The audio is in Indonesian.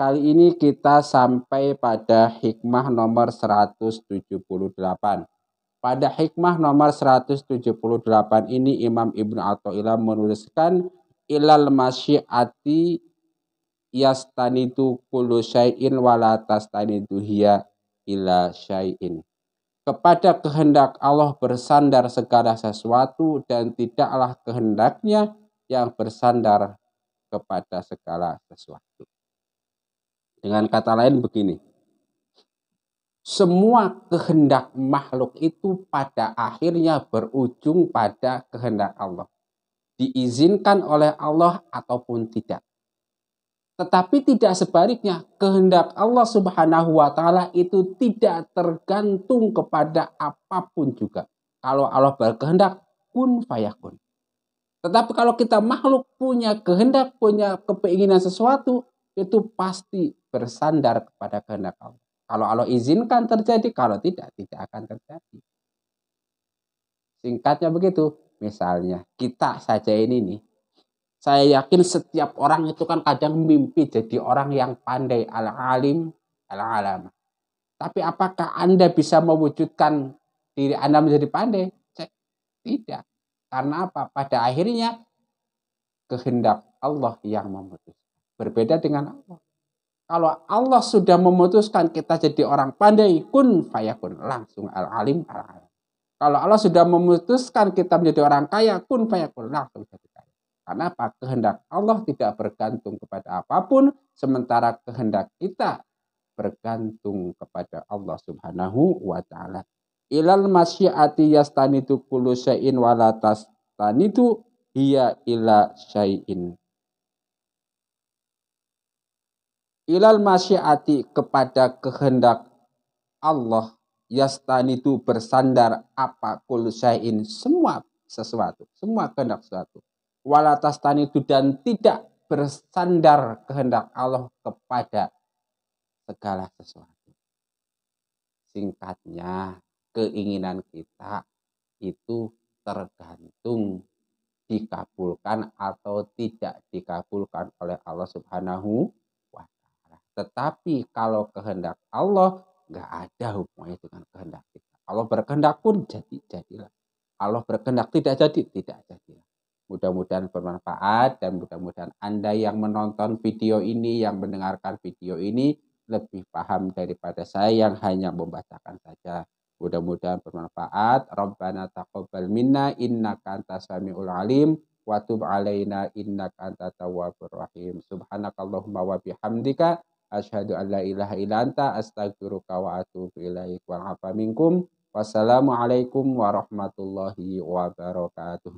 Kali ini kita sampai pada hikmah nomor 178. Pada hikmah nomor 178 ini Imam Ibnu Athaillah menuliskan ilal masyiati yastanitu kullu syai'in wala tastanitu hiya ila syai'in. Kepada kehendak Allah bersandar segala sesuatu dan tidaklah kehendaknya yang bersandar kepada segala sesuatu. Dengan kata lain begini. Semua kehendak makhluk itu pada akhirnya berujung pada kehendak Allah. Diizinkan oleh Allah ataupun tidak. Tetapi tidak sebaliknya, kehendak Allah Subhanahu wa taala itu tidak tergantung kepada apapun juga. Kalau Allah berkehendak, kun fayakun. Tetapi kalau kita makhluk punya kehendak, punya kepinginan sesuatu, itu pasti bersandar kepada kehendak Allah. Kalau Allah izinkan terjadi, kalau tidak, tidak akan terjadi. Singkatnya begitu. Misalnya, kita saja ini nih, saya yakin setiap orang itu kan kadang mimpi jadi orang yang pandai, al-alim, al alam Tapi apakah Anda bisa mewujudkan diri Anda menjadi pandai? Tidak. Karena apa? Pada akhirnya kehendak Allah yang memutus. Berbeda dengan Allah. Kalau Allah sudah memutuskan kita jadi orang pandai, kun fayakun, langsung al-alim al-alim. Kalau Allah sudah memutuskan kita menjadi orang kaya, kun fayakun, langsung jadi kaya. Karena apa? Kehendak Allah tidak bergantung kepada apapun, sementara kehendak kita bergantung kepada Allah Subhanahu wa taala. Ilal masyiati yastanitu kullu syai'in hiya ila syai'in ilal masyiati kepada kehendak Allah yastani itu bersandar apa kulusain semua sesuatu semua kehendak sesuatu walatastani itu dan tidak bersandar kehendak Allah kepada segala sesuatu singkatnya keinginan kita itu tergantung dikabulkan atau tidak dikabulkan oleh Allah Subhanahu tetapi kalau kehendak Allah, nggak ada hubungannya dengan kehendak kita. Kalau berkehendak pun jadi, jadilah. Kalau berkehendak tidak jadi, tidak jadilah. Mudah-mudahan bermanfaat dan mudah-mudahan Anda yang menonton video ini, yang mendengarkan video ini, lebih paham daripada saya yang hanya membacakan saja. Mudah-mudahan bermanfaat. Rabbana taqabbal minna innaka antas samiul alim wa tub alaina innaka antat tawwabur rahim. Subhanakallahumma wa bihamdika Asyhadu an la ilaha illa anta astaghfiruka wa atubu ilaik. Wa minkum. Wassalamualaikum warahmatullahi wabarakatuh.